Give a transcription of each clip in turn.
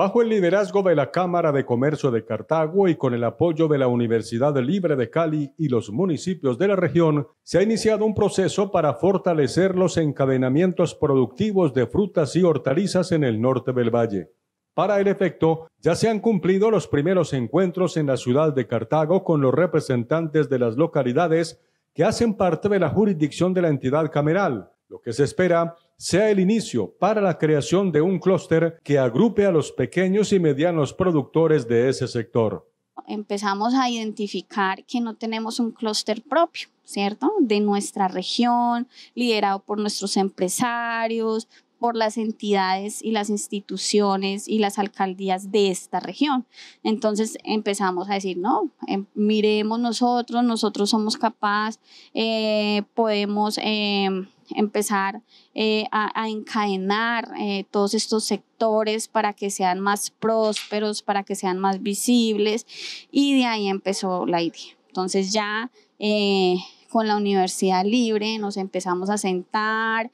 Bajo el liderazgo de la Cámara de Comercio de Cartago y con el apoyo de la Universidad Libre de Cali y los municipios de la región, se ha iniciado un proceso para fortalecer los encadenamientos productivos de frutas y hortalizas en el norte del valle. Para el efecto, ya se han cumplido los primeros encuentros en la ciudad de Cartago con los representantes de las localidades que hacen parte de la jurisdicción de la entidad cameral. Lo que se espera sea el inicio para la creación de un clúster que agrupe a los pequeños y medianos productores de ese sector. Empezamos a identificar que no tenemos un clúster propio, ¿cierto? De nuestra región, liderado por nuestros empresarios, por las entidades y las instituciones y las alcaldías de esta región. Entonces empezamos a decir, no, em, miremos nosotros, nosotros somos capaces, eh, podemos... Em, empezar eh, a, encadenar eh, todos estos sectores para que sean más prósperos, para que sean más visibles y de ahí empezó la idea. Entonces ya eh, con la Universidad Libre nos empezamos a sentar,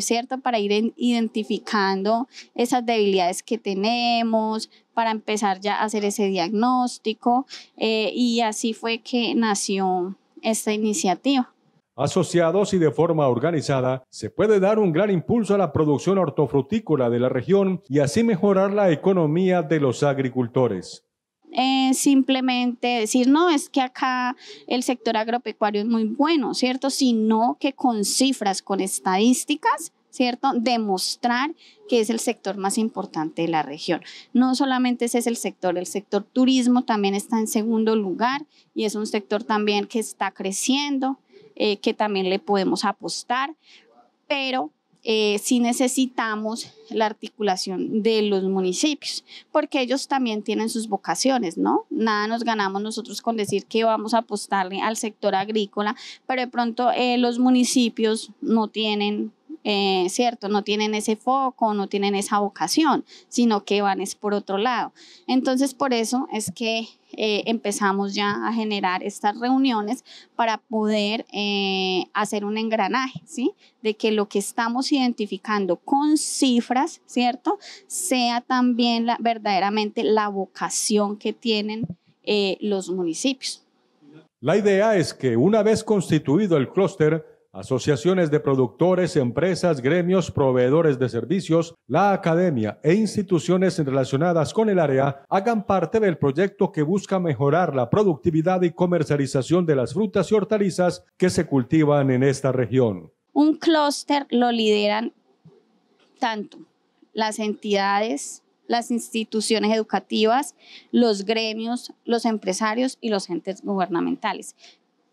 ¿cierto? Para ir identificando esas debilidades que tenemos, para empezar ya a hacer ese diagnóstico y así fue que nació esta iniciativa asociados y de forma organizada, se puede dar un gran impulso a la producción hortofrutícola de la región y así mejorar la economía de los agricultores. Eh, simplemente decir, no, es que acá el sector agropecuario es muy bueno, ¿cierto? Sino que con cifras, con estadísticas, ¿cierto? Demostrar que es el sector más importante de la región. No solamente ese es el sector, el sector turismo también está en segundo lugar y es un sector también que está creciendo, eh, que también le podemos apostar, pero si eh, sí necesitamos la articulación de los municipios, porque ellos también tienen sus vocaciones, ¿no? Nada nos ganamos nosotros con decir que vamos a apostarle al sector agrícola, pero de pronto eh, los municipios no tienen eh, ¿cierto? No tienen ese foco, no tienen esa vocación, sino que van es por otro lado. Entonces, por eso es que eh, empezamos ya a generar estas reuniones para poder eh, hacer un engranaje, ¿sí? De que lo que estamos identificando con cifras, ¿cierto? Sea también verdaderamente la vocación que tienen los municipios. La idea es que una vez constituido el clúster, asociaciones de productores, empresas, gremios, proveedores de servicios, la academia e instituciones relacionadas con el área hagan parte del proyecto que busca mejorar la productividad y comercialización de las frutas y hortalizas que se cultivan en esta región. Un clúster lo lideran tanto las entidades, las instituciones educativas, los gremios, los empresarios y los entes gubernamentales.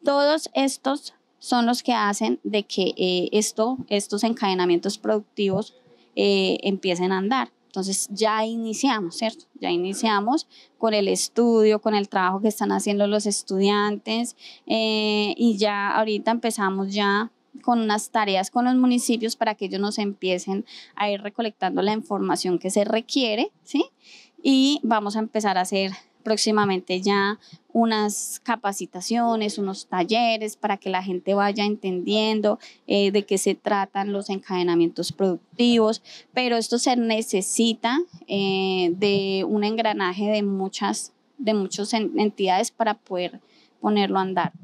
Todos estos son los que hacen de que eh, esto, estos encadenamientos productivos eh, empiecen a andar. Entonces ya iniciamos, ¿cierto? Ya iniciamos con el estudio, con el trabajo que están haciendo los estudiantes eh, y ya ahorita empezamos ya con unas tareas con los municipios para que ellos nos empiecen a ir recolectando la información que se requiere, ¿sí? Y vamos a empezar a hacer próximamente ya unas capacitaciones, unos talleres para que la gente vaya entendiendo eh, de qué se tratan los encadenamientos productivos, pero esto se necesita eh, de un engranaje de muchas, de muchas entidades para poder ponerlo a andar.